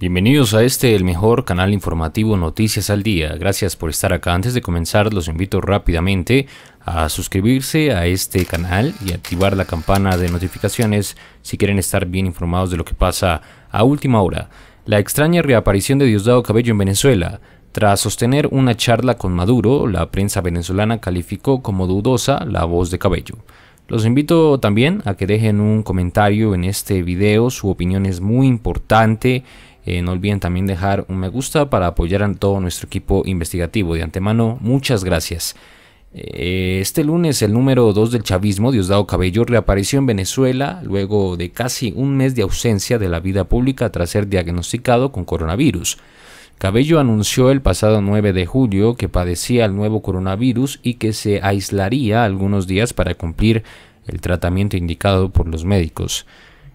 Bienvenidos a este, el mejor canal informativo Noticias al Día. Gracias por estar acá. Antes de comenzar, los invito rápidamente a suscribirse a este canal y activar la campana de notificaciones si quieren estar bien informados de lo que pasa a última hora. La extraña reaparición de Diosdado Cabello en Venezuela. Tras sostener una charla con Maduro, la prensa venezolana calificó como dudosa la voz de Cabello. Los invito también a que dejen un comentario en este video, su opinión es muy importante eh, no olviden también dejar un me gusta para apoyar a todo nuestro equipo investigativo. De antemano, muchas gracias. Eh, este lunes el número 2 del chavismo, Diosdado Cabello, reapareció en Venezuela luego de casi un mes de ausencia de la vida pública tras ser diagnosticado con coronavirus. Cabello anunció el pasado 9 de julio que padecía el nuevo coronavirus y que se aislaría algunos días para cumplir el tratamiento indicado por los médicos.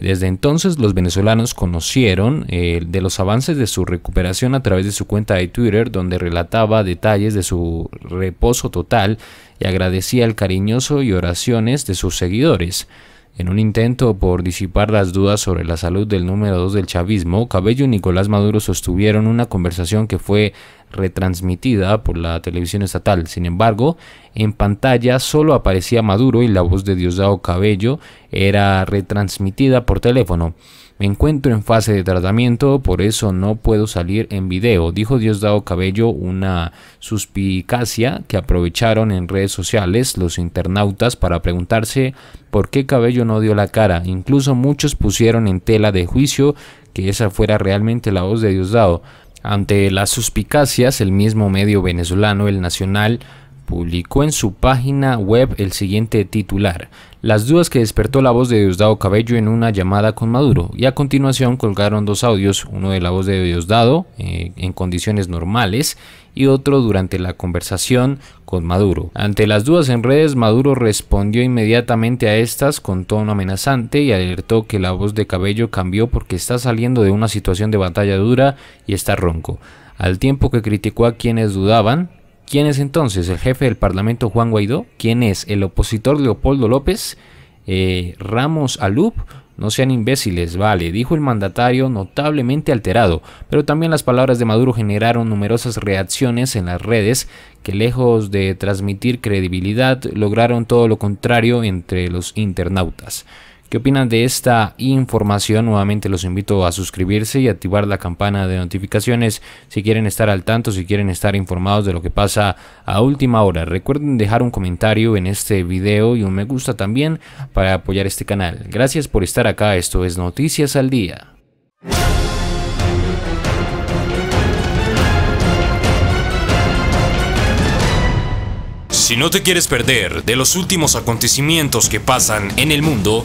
Desde entonces los venezolanos conocieron eh, de los avances de su recuperación a través de su cuenta de Twitter, donde relataba detalles de su reposo total y agradecía el cariñoso y oraciones de sus seguidores. En un intento por disipar las dudas sobre la salud del número 2 del chavismo, Cabello y Nicolás Maduro sostuvieron una conversación que fue retransmitida por la televisión estatal. Sin embargo, en pantalla solo aparecía Maduro y la voz de Diosdado Cabello era retransmitida por teléfono. Me encuentro en fase de tratamiento, por eso no puedo salir en video, dijo Diosdado Cabello, una suspicacia que aprovecharon en redes sociales los internautas para preguntarse por qué Cabello no dio la cara. Incluso muchos pusieron en tela de juicio que esa fuera realmente la voz de Diosdado. Ante las suspicacias, el mismo medio venezolano, el Nacional, publicó en su página web el siguiente titular, las dudas que despertó la voz de Diosdado Cabello en una llamada con Maduro, y a continuación colgaron dos audios, uno de la voz de Diosdado eh, en condiciones normales y otro durante la conversación con Maduro. Ante las dudas en redes, Maduro respondió inmediatamente a estas con tono amenazante y alertó que la voz de Cabello cambió porque está saliendo de una situación de batalla dura y está ronco. Al tiempo que criticó a quienes dudaban, ¿Quién es entonces el jefe del Parlamento Juan Guaidó? ¿Quién es el opositor Leopoldo López? Eh, Ramos Alup. No sean imbéciles, vale, dijo el mandatario notablemente alterado, pero también las palabras de Maduro generaron numerosas reacciones en las redes que lejos de transmitir credibilidad lograron todo lo contrario entre los internautas. ¿Qué opinan de esta información? Nuevamente los invito a suscribirse y activar la campana de notificaciones si quieren estar al tanto, si quieren estar informados de lo que pasa a última hora. Recuerden dejar un comentario en este video y un me gusta también para apoyar este canal. Gracias por estar acá, esto es Noticias al Día. Si no te quieres perder de los últimos acontecimientos que pasan en el mundo,